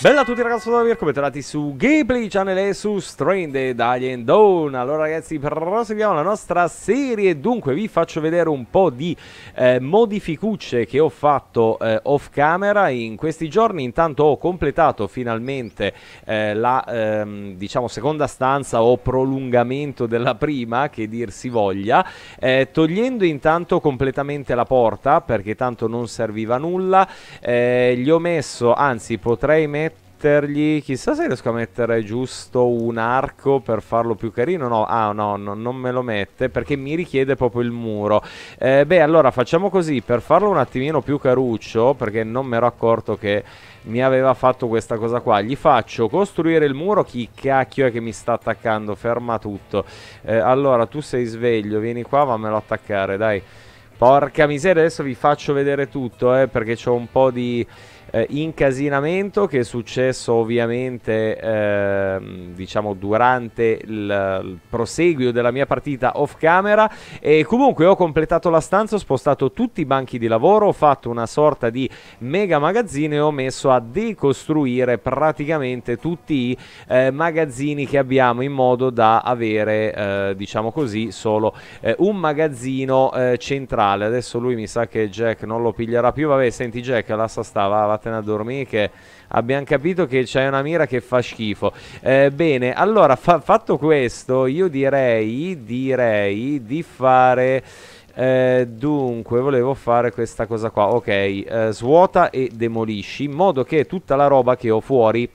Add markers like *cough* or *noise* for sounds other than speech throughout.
Bella a tutti ragazzi da Virgo, tornati su Gameplay Channel e su Stranded Alien Dawn Allora ragazzi, proseguiamo la nostra serie Dunque vi faccio vedere un po' di eh, modificucce che ho fatto eh, off camera in questi giorni Intanto ho completato finalmente eh, la ehm, diciamo seconda stanza o prolungamento della prima Che dir si voglia eh, Togliendo intanto completamente la porta perché tanto non serviva a nulla eh, Gli ho messo, anzi potrei mettere mettergli... Chissà se riesco a mettere giusto un arco per farlo più carino. No, ah no, no non me lo mette perché mi richiede proprio il muro. Eh, beh, allora facciamo così, per farlo un attimino più caruccio, perché non mi ero accorto che mi aveva fatto questa cosa qua. Gli faccio costruire il muro. Chi cacchio è che mi sta attaccando? Ferma tutto. Eh, allora, tu sei sveglio, vieni qua, vammelo attaccare, dai. Porca miseria, adesso vi faccio vedere tutto, eh, perché ho un po' di eh, incasinamento che è successo ovviamente eh, diciamo durante il, il, proseguio della mia partita off camera e comunque ho completato la stanza ho spostato tutti i banchi di lavoro ho fatto una sorta di mega magazzino e ho messo a decostruire praticamente tutti i eh, magazzini che abbiamo in modo da avere eh, diciamo così solo eh, un magazzino eh, centrale adesso lui mi sa che Jack non lo piglierà più vabbè senti Jack la sta stava va vattene a dormire che abbiamo capito che c'hai una mira che fa schifo. Eh, bene, allora fa- fatto questo, io direi, direi di fare... Eh, dunque, volevo fare questa cosa qua. Ok, eh, svuota e demolisci in modo che tutta la roba che ho fuori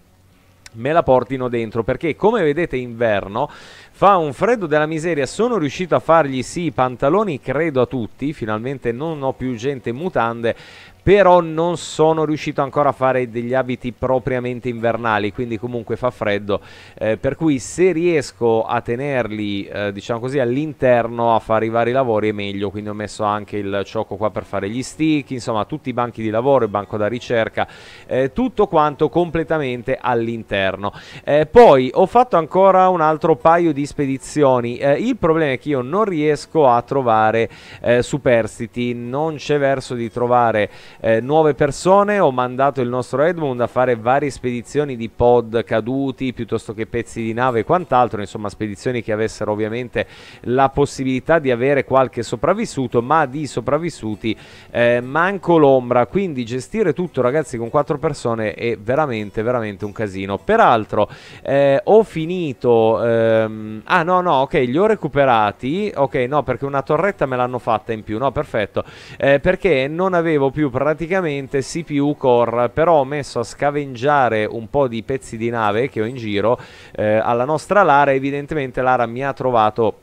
me la portino dentro perché come vedete inverno fa un freddo della miseria sono riuscito a fargli sì i pantaloni credo a tutti finalmente non ho più gente in mutande però non sono riuscito ancora a fare degli abiti propriamente invernali, quindi comunque fa freddo, eh, per cui se riesco a tenerli, eh, diciamo così, all'interno a fare i vari lavori è meglio, quindi ho messo anche il ciocco qua per fare gli stick, insomma tutti i banchi di lavoro, il banco da ricerca, eh, tutto quanto completamente all'interno. Eh, poi ho fatto ancora un altro paio di spedizioni, eh, il problema è che io non riesco a trovare eh, superstiti, non c'è verso di trovare eh, nuove persone, ho mandato il nostro Edmund a fare varie spedizioni di pod caduti piuttosto che pezzi di nave e quant'altro, insomma spedizioni che avessero ovviamente la possibilità di avere qualche sopravvissuto, ma di sopravvissuti eh, manco l'ombra, quindi gestire tutto ragazzi con quattro persone è veramente veramente un casino. Peraltro eh, ho finito ehm... ah no no, ok, li ho recuperati. Ok, no, perché una torretta me l'hanno fatta in più. No, perfetto. Eh, perché non avevo più praticamente praticamente CPU core, però ho messo a scavengiare un po' di pezzi di nave che ho in giro eh, alla nostra Lara, evidentemente Lara mi ha trovato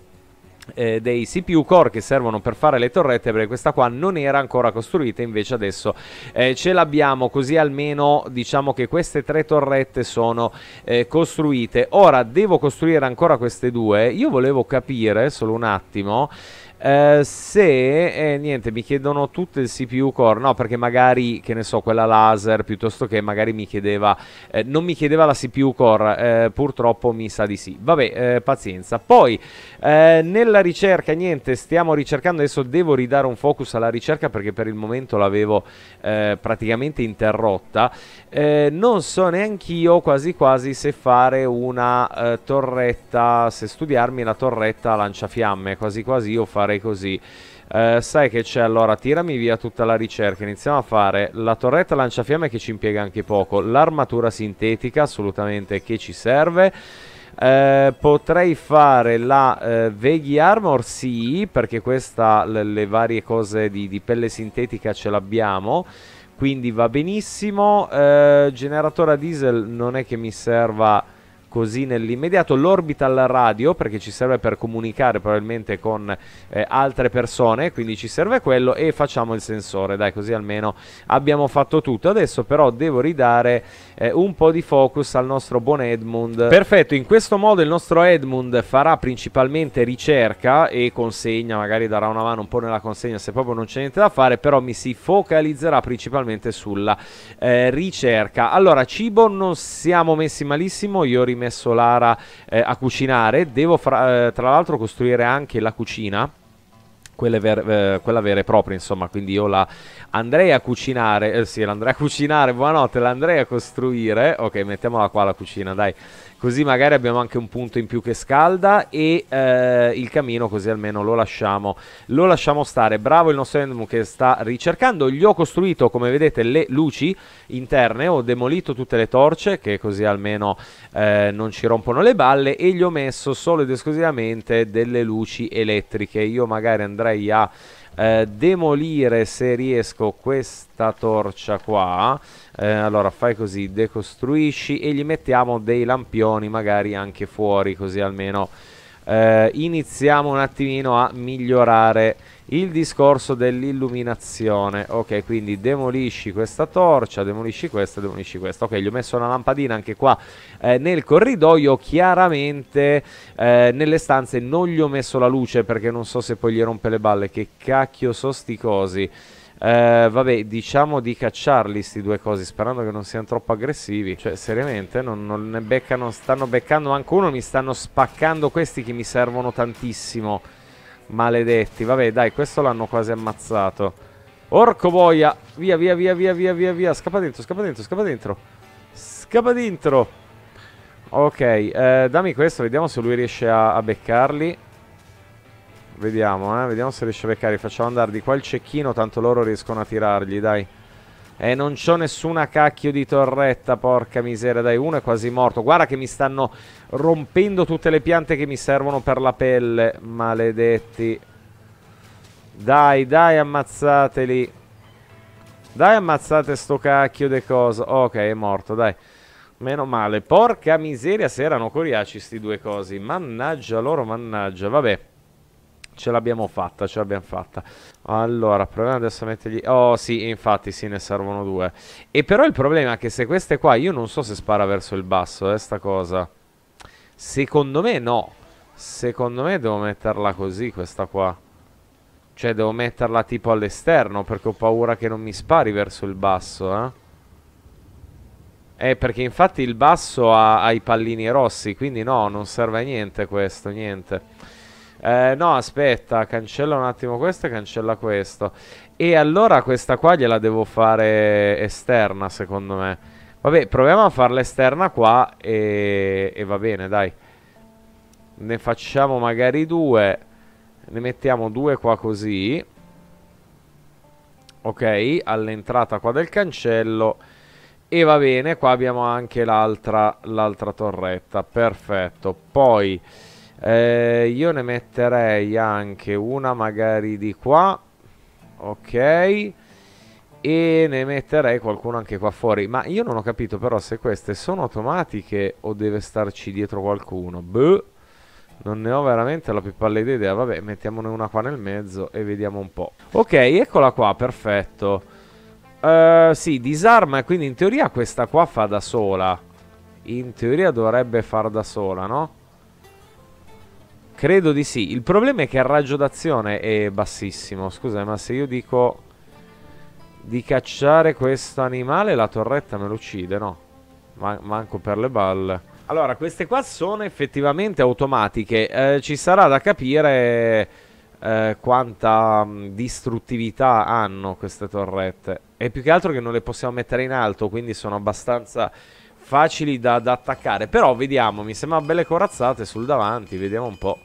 eh, dei CPU core che servono per fare le torrette perché questa qua non era ancora costruita invece adesso eh, ce l'abbiamo così almeno diciamo che queste tre torrette sono eh, costruite ora devo costruire ancora queste due io volevo capire solo un attimo eh, se eh, niente, mi chiedono tutto il CPU core, no, perché magari che ne so, quella laser piuttosto che magari mi chiedeva, eh, non mi chiedeva la CPU core, eh, purtroppo mi sa di sì. Vabbè, eh, pazienza. Poi eh, nella ricerca, niente, stiamo ricercando adesso. Devo ridare un focus alla ricerca perché per il momento l'avevo praticamente interrotta. non so neanche io quasi quasi se fare una torretta, se studiarmi la torretta lanciafiamme, quasi quasi io farei farei così. Eh, sai che c'è allora, tirami via tutta la ricerca, iniziamo a fare la torretta lanciafiamme che ci impiega anche poco, l'armatura sintetica assolutamente che ci serve. Eh, potrei fare la eh, Veghi Armor, sì, perché questa, le, le varie cose di, di pelle sintetica ce l'abbiamo quindi va benissimo. Eh, generatore a diesel non è che mi serva così nell'immediato. L'orbital radio, perché ci serve per comunicare probabilmente con eh, altre persone, quindi ci serve quello e facciamo il sensore, dai, così almeno abbiamo fatto tutto. Adesso però devo ridare eh, un po' di focus al nostro buon Edmund. Perfetto, in questo modo il nostro Edmund farà principalmente ricerca e consegna, magari darà una mano un po' nella consegna se proprio non c'è niente da fare, però mi si focalizzerà principalmente sulla eh, ricerca. Allora, cibo non siamo messi malissimo, io rimango messo Lara eh, a cucinare. Devo fra, eh, tra l'altro costruire anche la cucina. Ver eh, quella vera e propria, insomma, quindi io la andrei a cucinare, eh, sì, la andrei a cucinare, buonanotte, la andrei a costruire, ok, mettiamola qua la cucina, dai, così magari abbiamo anche un punto in più che scalda e eh, il camino così almeno lo lasciamo, lo lasciamo stare bravo il nostro Endmu che sta ricercando gli ho costruito come vedete le luci interne ho demolito tutte le torce che così almeno eh, non ci rompono le balle e gli ho messo solo ed esclusivamente delle luci elettriche io magari andrei a eh, demolire se riesco questa torcia qua eh, allora fai così decostruisci e gli mettiamo dei lampioni magari anche fuori così almeno eh, iniziamo un attimino a migliorare il discorso dell'illuminazione ok quindi demolisci questa torcia demolisci questa demolisci questa ok gli ho messo una lampadina anche qua eh, nel corridoio chiaramente eh, nelle stanze non gli ho messo la luce perché non so se poi gli rompe le balle che cacchio so sti cosi eh, vabbè, diciamo di cacciarli sti due cosi, sperando che non siano troppo aggressivi. Cioè, seriamente, non, non ne beccano, stanno beccando anche uno, mi stanno spaccando questi che mi servono tantissimo. Maledetti, vabbè, dai, questo l'hanno quasi ammazzato. Orco boia, via, via, via, via, via, via, via, scappa dentro, scappa dentro, scappa dentro. Scappa dentro. Ok, eh, dammi questo, vediamo se lui riesce a, a beccarli. Vediamo, eh. Vediamo se riesce a beccare. Facciamo andare di qua il cecchino, tanto loro riescono a tirargli, dai. E non c'ho nessuna cacchio di torretta, porca miseria. Dai, uno è quasi morto. Guarda che mi stanno rompendo tutte le piante che mi servono per la pelle. Maledetti. Dai, dai, ammazzateli. Dai, ammazzate sto cacchio de coso. Ok, è morto, dai. Meno male. Porca miseria, se erano coriaci sti due cosi. Mannaggia loro, mannaggia. Vabbè ce l'abbiamo fatta, ce l'abbiamo fatta. Allora, proviamo adesso a mettergli... Oh sì, infatti sì, ne servono due. E però il problema è che se queste qua, io non so se spara verso il basso, eh, sta cosa. Secondo me no. Secondo me devo metterla così, questa qua. Cioè devo metterla tipo all'esterno, perché ho paura che non mi spari verso il basso, eh. Eh, perché infatti il basso ha, ha i pallini rossi, quindi no, non serve a niente questo, niente. Eh, no, aspetta, cancella un attimo questo e cancella questo. E allora questa qua gliela devo fare esterna, secondo me. Vabbè, proviamo a farla esterna qua e, e va bene, dai. Ne facciamo magari due. Ne mettiamo due qua così. Ok, all'entrata qua del cancello. E va bene, qua abbiamo anche l'altra torretta. Perfetto. Poi... Eh, io ne metterei anche una magari di qua. Ok. E ne metterei qualcuno anche qua fuori. Ma io non ho capito però se queste sono automatiche o deve starci dietro qualcuno. Boh. Non ne ho veramente la più pallida idea. Vabbè, mettiamone una qua nel mezzo e vediamo un po'. Ok, eccola qua, perfetto. Uh, sì, disarma, quindi in teoria questa qua fa da sola. In teoria dovrebbe far da sola, no? Credo di sì. Il problema è che il raggio d'azione è bassissimo. Scusa, ma se io dico di cacciare questo animale, la torretta me lo uccide, no? Ma manco per le balle. Allora, queste qua sono effettivamente automatiche. Eh, ci sarà da capire eh, quanta mm, distruttività hanno queste torrette. E più che altro che non le possiamo mettere in alto, quindi sono abbastanza facili da, da attaccare. Però vediamo, mi sembra belle corazzate sul davanti, vediamo un po'.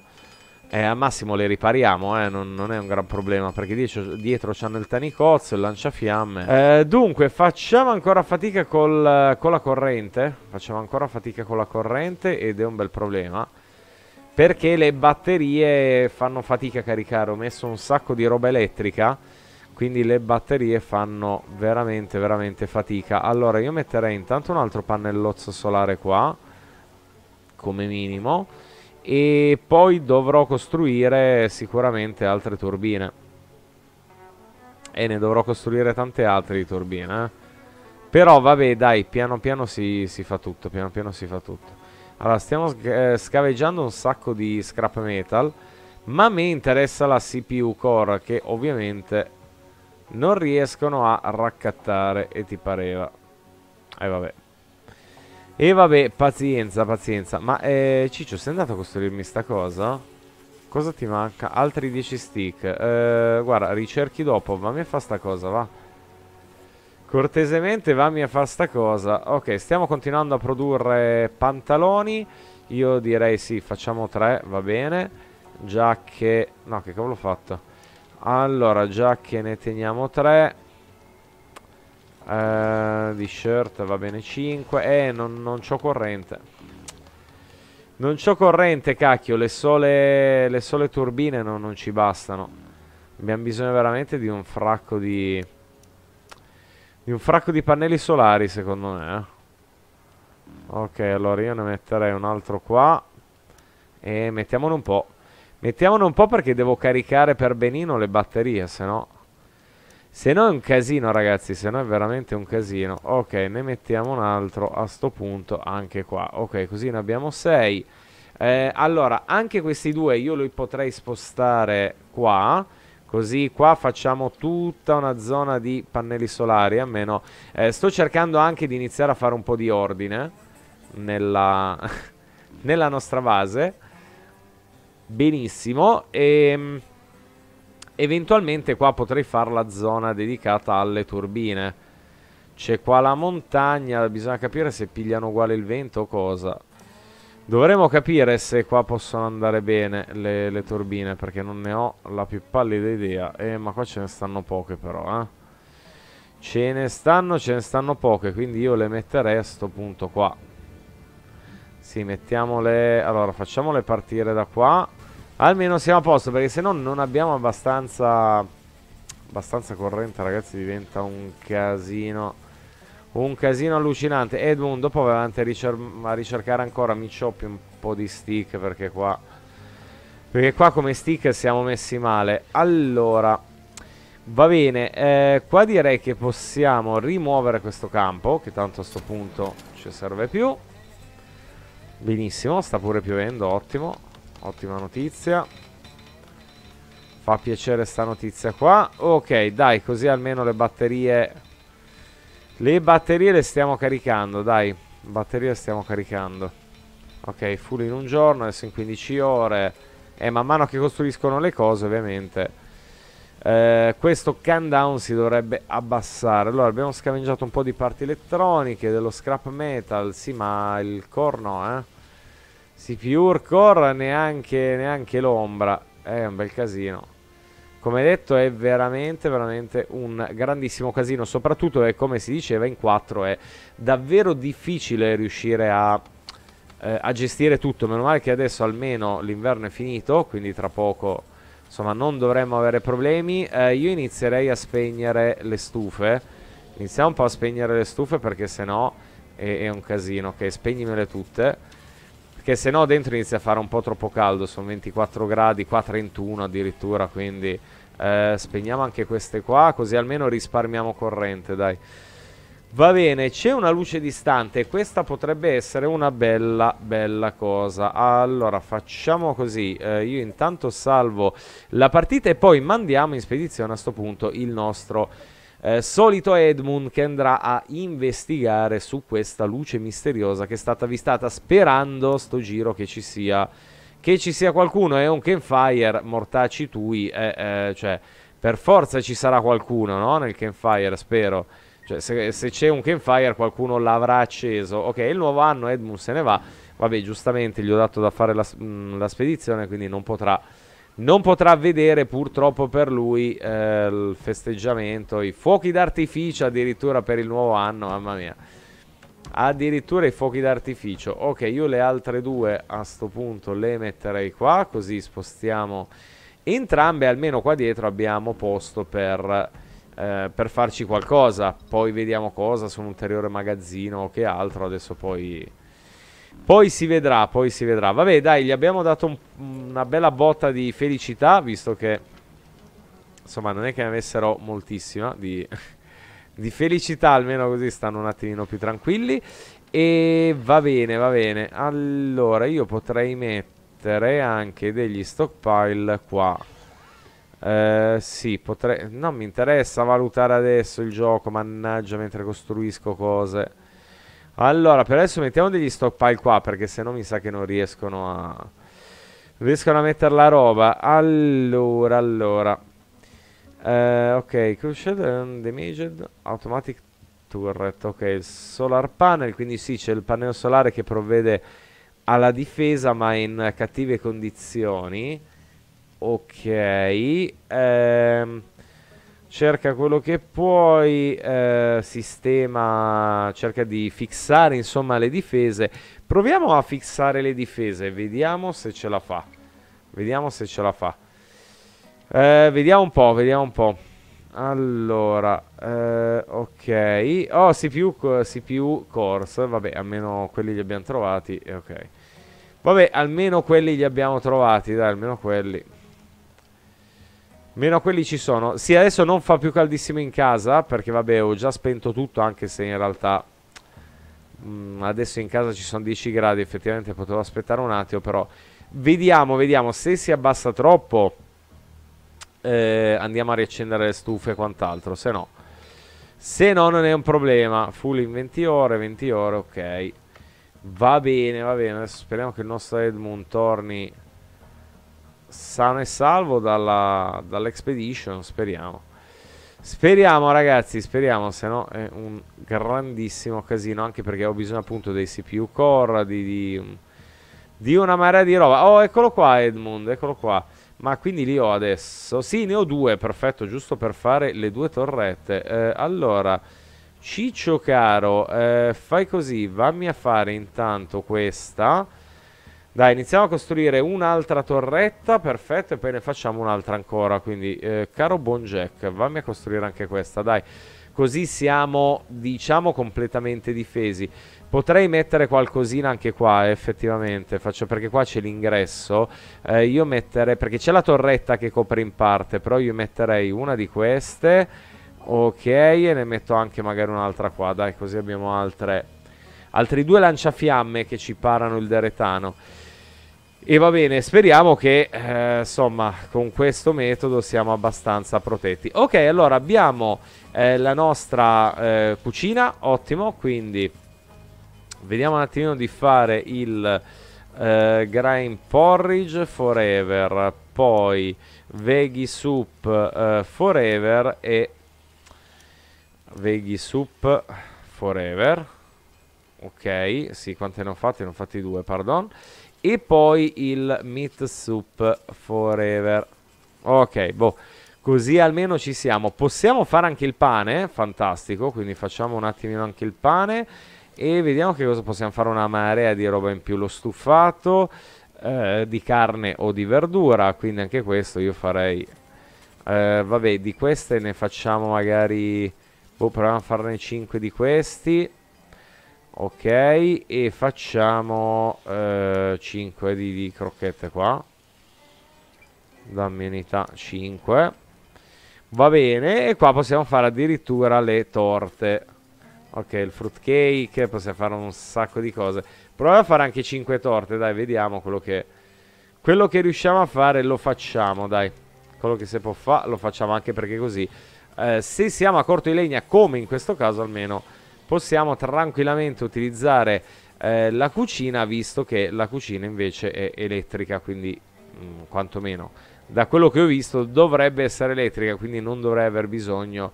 Eh, al massimo le ripariamo, eh, non, non, è un gran problema, perché dietro, dietro c'hanno il tanicozzo, il lanciafiamme. Eh, dunque, facciamo ancora fatica col, con la corrente, facciamo ancora fatica con la corrente ed è un bel problema. Perché le batterie fanno fatica a caricare, ho messo un sacco di roba elettrica, quindi le batterie fanno veramente, veramente fatica. Allora, io metterei intanto un altro pannellozzo solare qua, come minimo e poi dovrò costruire sicuramente altre turbine e ne dovrò costruire tante altre di turbine eh? però vabbè dai piano piano si, si, fa tutto piano piano si fa tutto allora stiamo eh, scaveggiando un sacco di scrap metal ma a me interessa la CPU core che ovviamente non riescono a raccattare e ti pareva e eh, vabbè e vabbè, pazienza, pazienza. Ma eh, Ciccio, sei andato a costruirmi sta cosa? Cosa ti manca? Altri 10 stick. Eh, guarda, ricerchi dopo. Vammi a fare sta cosa, va. Cortesemente vammi a fare sta cosa. Ok, stiamo continuando a produrre pantaloni. Io direi sì, facciamo 3, va bene. Giacche... No, che cavolo ho fatto? Allora, giacche ne teniamo 3. Uh, di shirt va bene 5. Eh, non, non c'ho corrente. Non c'ho corrente, cacchio. Le sole, le sole turbine no, non ci bastano. Abbiamo bisogno veramente di un fracco di... Di un fracco di pannelli solari, secondo me. Eh. Ok, allora io ne metterei un altro qua. E mettiamone un po'. Mettiamone un po' perché devo caricare per benino le batterie, se no... Se no è un casino ragazzi, se no è veramente un casino. Ok, ne mettiamo un altro a sto punto anche qua. Ok, così ne abbiamo 6. Eh, allora, anche questi due io li potrei spostare qua. Così qua facciamo tutta una zona di pannelli solari, almeno. Eh, sto cercando anche di iniziare a fare un po' di ordine nella, *laughs* nella nostra base. Benissimo. E... Ehm, Eventualmente qua potrei fare la zona dedicata alle turbine. C'è qua la montagna, bisogna capire se pigliano uguale il vento o cosa. Dovremmo capire se qua possono andare bene le, le turbine, perché non ne ho la più pallida idea. Eh, ma qua ce ne stanno poche però, eh. Ce ne stanno, ce ne stanno poche, quindi io le metterei a sto punto qua. Sì, mettiamole... Allora, facciamole partire da qua. Almeno siamo a posto, perché se no non abbiamo abbastanza... Abbastanza corrente, ragazzi, diventa un casino... Un casino allucinante. Edmund, dopo andate ricer a ricercare ancora, mi cioppi un po' di stick, perché qua... Perché qua come stick siamo messi male. Allora... Va bene, eh, qua direi che possiamo rimuovere questo campo, che tanto a sto punto ci serve più. Benissimo, sta pure piovendo, ottimo. Ottima notizia. Fa piacere sta notizia qua. Ok, dai, così almeno le batterie... Le batterie le stiamo caricando, dai. Batterie le stiamo caricando. Ok, full in un giorno, adesso in 15 ore. E eh, man mano che costruiscono le cose, ovviamente... Eh, questo countdown si dovrebbe abbassare. Allora, abbiamo scavengiato un po' di parti elettroniche, dello scrap metal, sì, ma il core no eh? CPU core neanche, neanche l'ombra. È un bel casino. Come detto è veramente, veramente un grandissimo casino. Soprattutto è eh, come si diceva in 4 è davvero difficile riuscire a, eh, a gestire tutto. Meno male che adesso almeno l'inverno è finito, quindi tra poco insomma non dovremmo avere problemi. Eh, io inizierei a spegnere le stufe. Iniziamo un po' a spegnere le stufe perché sennò è, è un casino. Ok, spegnimele tutte. Che se no dentro inizia a fare un po' troppo caldo, sono 24 gradi, qua 31 addirittura, quindi eh, spegniamo anche queste qua, così almeno risparmiamo corrente, dai. Va bene, c'è una luce distante, questa potrebbe essere una bella, bella cosa. Allora, facciamo così, eh, io intanto salvo la partita e poi mandiamo in spedizione a questo punto il nostro eh, solito Edmund che andrà a investigare su questa luce misteriosa che è stata avvistata sperando sto giro che ci sia, che ci sia qualcuno. È un campfire, mortaci tui, eh, eh, cioè per forza ci sarà qualcuno no? nel campfire, spero. Cioè, se, se c'è un campfire qualcuno l'avrà acceso. Ok, il nuovo anno Edmund se ne va. Vabbè, giustamente gli ho dato da fare la, mh, mm, la spedizione, quindi non potrà non potrà vedere purtroppo per lui eh, il festeggiamento, i fuochi d'artificio addirittura per il nuovo anno, mamma mia. Addirittura i fuochi d'artificio. Ok, io le altre due a sto punto le metterei qua, così spostiamo entrambe, almeno qua dietro abbiamo posto per, eh, per farci qualcosa. Poi vediamo cosa, su un ulteriore magazzino o che altro, adesso poi poi si vedrà, poi si vedrà. Vabbè, dai, gli abbiamo dato un, una bella botta di felicità, visto che... Insomma, non è che ne avessero moltissima di, *laughs* di felicità, almeno così stanno un attimino più tranquilli. E va bene, va bene. Allora, io potrei mettere anche degli stockpile qua. Eh, sì, potrei... Non mi interessa valutare adesso il gioco, mannaggia, mentre costruisco cose allora, per adesso mettiamo degli stockpile qua, perché se no mi sa che non riescono a... Riescono a mettere la roba. Allora, allora. Eh, ok, Crucial and um, Damaged Automatic Turret. Ok, solar panel, quindi sì, c'è il pannello solare che provvede alla difesa, ma in cattive condizioni. Ok. Ehm cerca quello che puoi, eh, sistema, cerca di fissare insomma le difese. Proviamo a fissare le difese, vediamo se ce la fa. Vediamo se ce la fa. Eh, vediamo un po', vediamo un po'. Allora, eh, ok. Oh, CPU, CPU Course, vabbè, almeno quelli li abbiamo trovati, eh, ok. Vabbè, almeno quelli li abbiamo trovati, dai, almeno quelli. Meno quelli ci sono. Sì, adesso non fa più caldissimo in casa, perché vabbè, ho già spento tutto, anche se in realtà mh, mm, adesso in casa ci sono 10 gradi, effettivamente potevo aspettare un attimo, però vediamo, vediamo se si abbassa troppo. Eh, andiamo a riaccendere le stufe e quant'altro, se no. Se no non è un problema. Full in 20 ore, 20 ore, ok. Va bene, va bene. Adesso speriamo che il nostro Edmund torni sano e salvo dall'Expedition, dall speriamo. Speriamo ragazzi, speriamo, se no è un grandissimo casino, anche perché ho bisogno appunto dei CPU core, di, di, di una marea di roba. Oh, eccolo qua Edmund, eccolo qua. Ma quindi li ho adesso? Sì, ne ho due, perfetto, giusto per fare le due torrette. Eh, allora, Ciccio caro, eh, fai così, vammi a fare intanto questa... Dai, iniziamo a costruire un'altra torretta, perfetto, e poi ne facciamo un'altra ancora. Quindi, eh, caro buon Jack, vammi a costruire anche questa, dai. Così siamo, diciamo, completamente difesi. Potrei mettere qualcosina anche qua, effettivamente, Faccio, perché qua c'è l'ingresso. Eh, io metterei, perché c'è la torretta che copre in parte, però io metterei una di queste. Ok, e ne metto anche magari un'altra qua, dai, così abbiamo altre, altri due lanciafiamme che ci parano il deretano. E va bene, speriamo che eh, insomma con questo metodo siamo abbastanza protetti. Ok, allora abbiamo eh, la nostra eh, cucina, ottimo, quindi vediamo un attimino di fare il eh, grind porridge forever, poi veggie soup eh, forever e veggie soup forever. Ok, sì, quante ne ho fatti? Ne ho fatti due, pardon e poi il Meat Soup Forever. Ok, boh. Così almeno ci siamo. Possiamo fare anche il pane, fantastico. Quindi facciamo un attimino anche il pane. E vediamo che cosa possiamo fare. Una marea di roba in più. Lo stufato eh, di carne o di verdura. Quindi anche questo io farei... Eh, vabbè, di queste ne facciamo magari... Boh, proviamo a farne 5 di questi. Ok, e facciamo eh, 5 di, di crocchette qua. Dammi unità 5. Va bene, e qua possiamo fare addirittura le torte. Ok, il fruitcake, possiamo fare un sacco di cose. Proviamo a fare anche 5 torte, dai, vediamo quello che... Quello che riusciamo a fare lo facciamo, dai. Quello che si può fare lo facciamo anche perché così... Eh, se siamo a corto di legna, come in questo caso almeno possiamo tranquillamente utilizzare eh, la cucina visto che la cucina invece è elettrica quindi mh, mm, quantomeno da quello che ho visto dovrebbe essere elettrica quindi non dovrei aver bisogno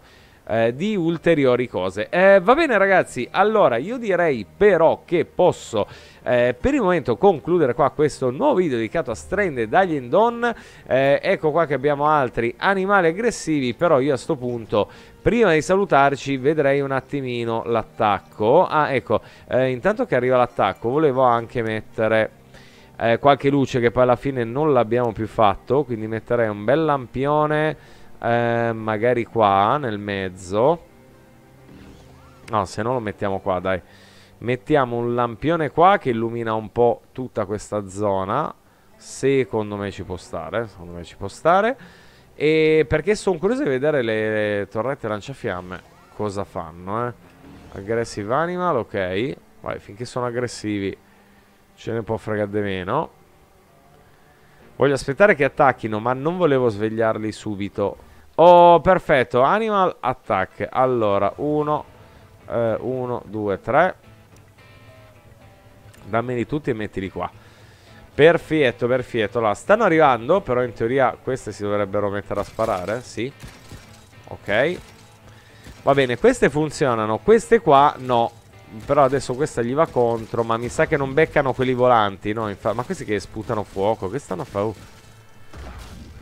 eh, di ulteriori cose. Eh, va bene ragazzi, allora io direi però che posso eh, per il momento concludere qua questo nuovo video dedicato a Stranded dagli Endon. Eh, ecco qua che abbiamo altri animali aggressivi, però io a sto punto Prima di salutarci vedrei un attimino l'attacco. Ah, ecco, eh, intanto che arriva l'attacco volevo anche mettere eh, qualche luce che poi alla fine non l'abbiamo più fatto, quindi metterei un bel lampione eh, magari qua, nel mezzo. No, se no lo mettiamo qua, dai. Mettiamo un lampione qua che illumina un po' tutta questa zona. Secondo me ci può stare, secondo me ci può stare. E perché sono curioso di vedere le torrette lanciafiamme cosa fanno, eh. Aggressive animal, ok. Vai, finché sono aggressivi ce ne può fregare di meno. Voglio aspettare che attacchino, ma non volevo svegliarli subito. Oh, perfetto. Animal attack. Allora, 1, 1, 2, 3. Dammeli tutti e mettili qua. Perfetto, perfetto. Allora, stanno arrivando, però in teoria queste si dovrebbero mettere a sparare, sì. Ok. Va bene, queste funzionano, queste qua no. Però adesso questa gli va contro, ma mi sa che non beccano quelli volanti, no? ma questi che sputano fuoco, che stanno a fare? Uh.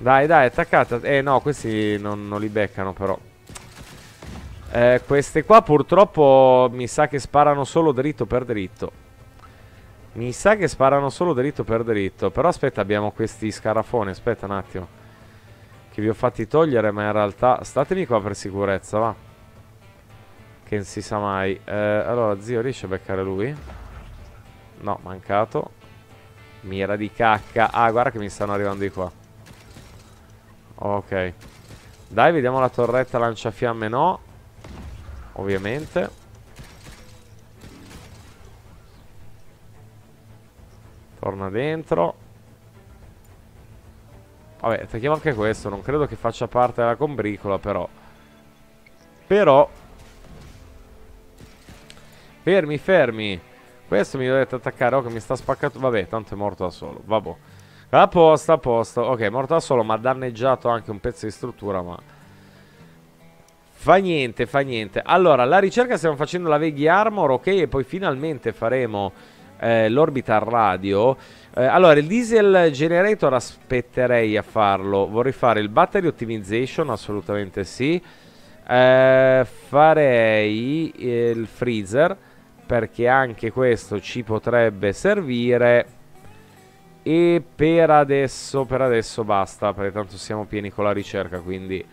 Dai, dai, attaccate. Eh no, questi non, non li beccano però. Eh, queste qua purtroppo mi sa che sparano solo dritto per dritto. Mi sa che sparano solo dritto per dritto. Però aspetta, abbiamo questi scarafoni. Aspetta un attimo. Che vi ho fatti togliere, ma in realtà... Statemi qua per sicurezza, va. Che non si sa mai. Eh, allora, zio, riesce a beccare lui? No, mancato. Mira di cacca. Ah, guarda che mi stanno arrivando di qua. Ok. Dai, vediamo la torretta lanciafiamme no. Ovviamente. Torna dentro. Vabbè, attacchiamo anche questo. Non credo che faccia parte della combricola, però. Però... Fermi, fermi. Questo mi dovete attaccare. Oh, che mi sta spaccato. Vabbè, tanto è morto da solo. Vabbè. A posto, a posto. Ok, morto da solo, ma ha danneggiato anche un pezzo di struttura, ma... Fa niente, fa niente. Allora, la ricerca stiamo facendo la Veghi Armor, ok? E poi finalmente faremo eh, l'orbita radio. Eh, allora, il diesel generator aspetterei a farlo. Vorrei fare il battery optimization, assolutamente sì. Eh, farei eh, il freezer, perché anche questo ci potrebbe servire e per adesso, per adesso basta, perché tanto siamo pieni con la ricerca, quindi...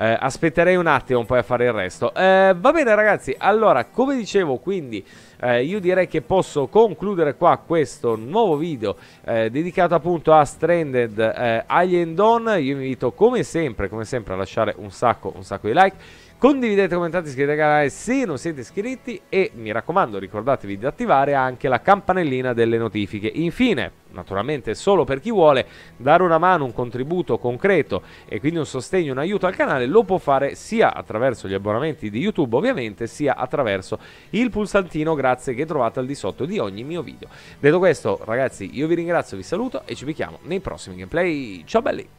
Eh, aspetterei un attimo poi a fare il resto. Eh, va bene ragazzi, allora come dicevo quindi eh, io direi che posso concludere qua questo nuovo video eh, dedicato appunto a Stranded eh, Alien Dawn. Io vi invito come sempre, come sempre a lasciare un sacco, un sacco di like Condividete, commentate, iscrivetevi al canale se non siete iscritti e mi raccomando ricordatevi di attivare anche la campanellina delle notifiche. Infine, naturalmente solo per chi vuole dare una mano, un contributo concreto e quindi un sostegno, un aiuto al canale, lo può fare sia attraverso gli abbonamenti di YouTube ovviamente, sia attraverso il pulsantino grazie che trovate al di sotto di ogni mio video. Detto questo ragazzi io vi ringrazio, vi saluto e ci becchiamo nei prossimi gameplay. Ciao belli!